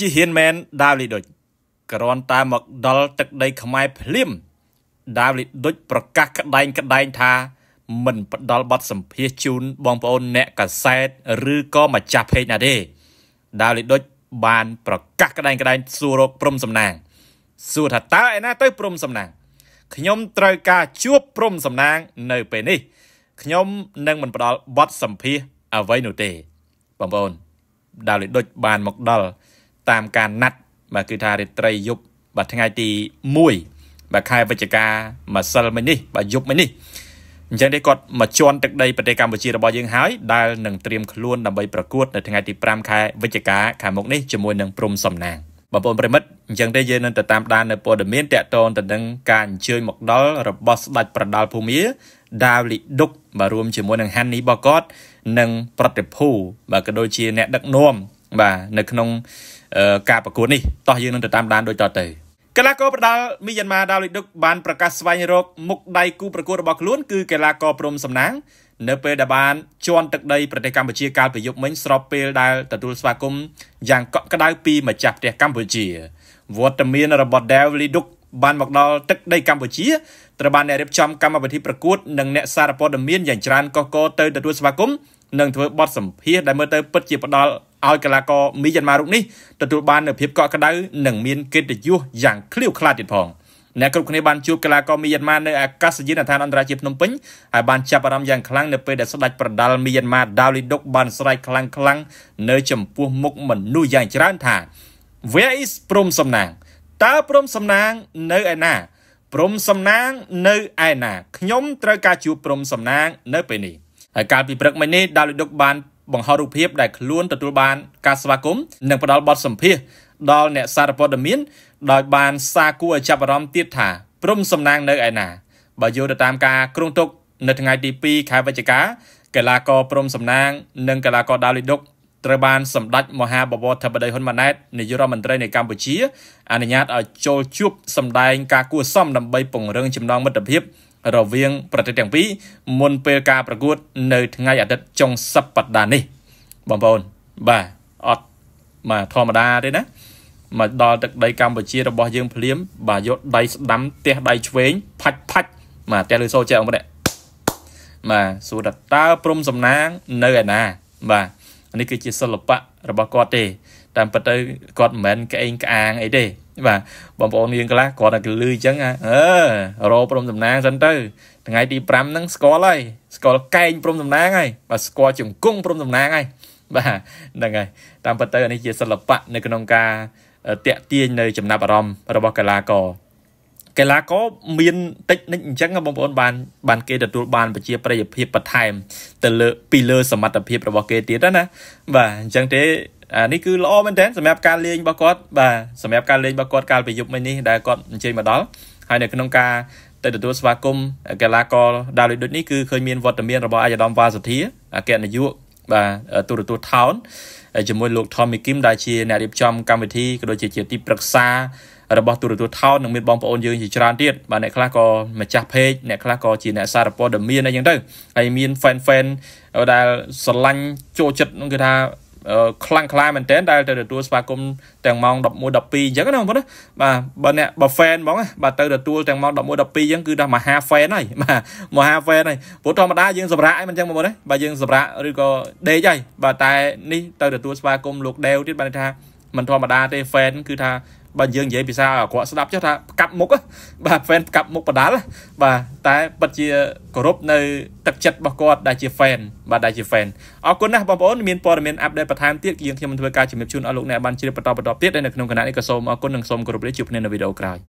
ជាហ៊ានមែនដាវលីដុចក្រាន់តែមកដល់ទឹកដីខ្មែរភ្លាមដាវលីដុចប្រកាសក្តែងក្តែងថា មិនផ្ដល់ប័ណ្ណសម្ភារជូនបងប្អូនអ្នកកសែតឬក៏ម្ចាស់เพจណាទេដាវលីដុចបាន ប្រកាសក្តែងក្តែងសួររកព្រំសំណាងសួរថាតើឯណាទៅព្រំសំណាងខ្ញុំត្រូវការជួបព្រំសំណាងនៅពេលនេះខ្ញុំនឹងមិនផ្ដល់ប័ណ្ណសម្ភារអ្វីនោះទេបងប្អូនដាវលីដុចបានមកដល់តាមការណាត់បាទគឺថារាត្រីយប់បាទថ្ងៃទី1បាទខែវិច្ឆិកាម្សិលមិញនេះបាទយប់មិញនេះអញ្ចឹងនេះគាត់មកជន់ទឹកដីប្រទេសកម្ពុជារបស់យើងហើយដែលនឹងត្រៀមខ្លួនដើម្បីប្រកួតនៅថ្ងៃទី5ខែវិច្ឆិកាខាងមុខនេះជាមួយនឹងព្រំសំណាងបងប្អូនប្រិមិត្តអញ្ចឹងទេយើងនឹងទៅតាមដាននៅព័ត៌មានតកតនទៅនឹងការអញ្ជើញមកដល់របស់ស្ដេចប្រដាល់ភូមាដាវលីដុកបាទរួមជាមួយនឹងហាន់នីរបស់គាត់ និងប្រតិភូបាទក៏ដូចជាអ្នក ដឹកនាំបាទនៅក្នុងការប្រកួតនេះតោះយើងនឹងទៅតាមដានដូចតទៅកីឡាករប្រដាល់មីយ៉ាន់ម៉ាដាវលីឌុកបានប្រកាសស្វែងរកមុខដៃគូប្រកួតរបស់ខ្លួន គឺកីឡាករព្រំសំណាង នៅពេលដែលបាន ជន់ទឹកដីប្រទេសកម្ពុជាកាលពីយប់មិញស្របពេលដែលទទួលស្វាគមន៍យ៉ាងកក់ក្ដៅពីម្ចាស់ផ្ទះកម្ពុជាវត្តមានរបស់ David Liduk បានមកដល់ទឹកដីកម្ពុជាត្រូវបានអ្នករៀបចំកម្មវិធីប្រកួតនិងអ្នកសារព័ត៌មានយ៉ាងច្រើនកុះកទៅទទួលស្វាគមន៍និងធ្វើបទសម្ភាសដែលមើលទៅពិតជាផ្ដល់ឲ្យកីឡាករមីយ៉ាន់ម៉ារូបនេះទទួលបាននូវភាពកក់ក្ដៅនិងមានកិត្តិយសយ៉ាងក្លៀវក្លាតទៀតផងអ្នកគ្រប់គ្នាបានជួបកីឡាករមីយ៉ាន់ម៉ានៅអាកាសយានដ្ឋានអន្តរជាតិភ្នំពេញហើយបានចាប់អារម្មណ៍យ៉ាងខ្លាំងនៅពេលដែលស្ដេចប្រដាល់មីយ៉ាន់ម៉ាដាវលីដុកបានស្រែកខ្លាំងខ្លាំងនៅ ចំពោះមុខមនុស្សយ៉ាងច្រើនថា Where is ព្រំសំណាងតើព្រំសំណាងនៅឯណាព្រំសំណាងនៅឯណាខ្ញុំត្រូវការជួបព្រំសំណាង នៅ ពេលនេះហើយកាលពីព្រឹកមិញនេះដាវលីដុកបានបង្ហោះរូបភាពដែលខ្លួនទទួលបានការស្វាគមន៍និងផ្ដល់បទសម្ភាសដល់អ្នកសារព័ត៌មានដោយបានសារគួរឲ្យចាប់អារម្មណ៍ទៀតថាព្រំសំណាងនៅឯណាបើយោងទៅតាមការគ្រោងទុកនៅថ្ងៃទី2ខែវិច្ឆិកាកីឡាករព្រំសំណាងនិងកីឡាករដាវលីដុកត្រូវបានសម្ដេចមហាបវរធិបតីហ៊ុនម៉ាណែតនាយករដ្ឋមន្ត្រីនៃកម្ពុជា អនុញ្ញាតឲ្យចូលជួបសម្ដែងការគួរសមដើម្បីពង្រឹងចំណងមិត្តភាពរវាងប្រទេសទាំងពីរមុនពេលការប្រកួតនៅថ្ងៃអាទិត្យចុងសប្តាហ៍នេះបងប្អូនបាទអត់មកធម្មតាទេណាមកដល់ទឹកដីកម្ពុជារបស់យើង ភ្លាម បាទយកដៃស្ដាំទះដៃឆ្វេងផាច់ផាច់បាទទះលើសូចេះអមនេះបាទសួរថាតើព្រំសំណាងនៅឯណា បាទនេះគឺជាសិល្បៈរបស់គាត់ទេ តាមពិតទៅគាត់មិនមែនក្អេងក្អាងអីទេបាទបងប្អូននាងខ្លះគាត់តែលឺអញ្ចឹងអឺរោព្រមតំណាងសិនទៅថ្ងៃទី5ហ្នឹងស្គាល់ហើយស្គាល់កែងព្រមតំណាងហើយបាទស្គាល់ជង្គង់ព្រមតំណាងហើយបាទហ្នឹងហើយតាមពិតទៅនេះជាសិល្បៈនៅក្នុងការតាក់ទាញនៅចំណាប់អារម្មណ៍របស់កីឡាករកីឡាករមានតិចនិចអញ្ចឹងបងប្អូនបានបាន គេទទួល បាន ប្រជាប្រិយភាពបន្ថែមទៅលើពីលើ សមត្ថភាពរបស់គេទៀតណា បាទអញ្ចឹងទេអានេះគឺល្អមែនទែនសម្រាប់ការលេងរបស់គាត់បាទសម្រាប់ការលេងរបស់គាត់កាលពីយប់មិញនេះដែលគាត់អញ្ជើញមកដល់ហើយនៅក្នុងការទៅទទួលស្វាគមន៍កីឡាករដាវលេខដូចនេះគឺឃើញមានវត្តមានរបស់អាយដាមវ៉ាសុធាអគ្គនាយកបាទទូរទស្សន៍ថោនជាមួយលោក Tommy Kim ដែលជាអ្នករៀបចំកម្មវិធីក៏ដូចជាជាទីប្រឹក្សារបស់ទូរទស្សន៍ថោននិងមានបងប្អូនយើងជាច្រើនទៀតបាទអ្នកខ្លះក៏ម្ចាស់ page អ្នកខ្លះក៏ជាអ្នកសារព័ត៌មានអីចឹងទៅហើយមាន fan fan ដែលស្រឡាញ់ចូលចិត្តគេថាខ្លាំងខ្លាមែនតើដែលទៅទទួលស្វាគមន៍ទាំងម៉ោង11 12អញ្ចឹងណាបងប្អូនបាទបើអ្នកបើ fan ហ្មងបាទទៅទទួលទាំងម៉ោង11 12អញ្ចឹងគឺថាមហា fan ហើយបាទមហា fan ហើយព្រោះធម្មតាយើងសម្រាប់ឯងមិនអញ្ចឹងបងប្អូនបាទយើងសម្រាប់ឬក៏ដេកហើយបាទតែនេះទៅទទួលស្វាគមន៍លោកដេវទៀតបាទថាមិនធម្មតាទេ fan គឺថាបើយើងនិយាយភាសាអក្រក់ស្ដាប់ចុះថាកាប់មុខបាទ fan កាប់មុខបដាលបាទតែពិតជាគោរពនៅទឹកចិត្តរបស់គាត់ដែលជា fan បាទដែលជា fan អរគុណណាស់បងប្អូនមានព័ត៌មានអាប់ដេតបន្ថែមទៀតយើងខ្ញុំនឹងធ្វើការជំរាបជូនអស់លោកអ្នកបានជ្រាបបន្តបន្តទៀតហើយនៅក្នុងគណៈនេះក៏សូមអរគុណនិងសូមគោរពលាជួបគ្នានៅវីដេអូក្រោយ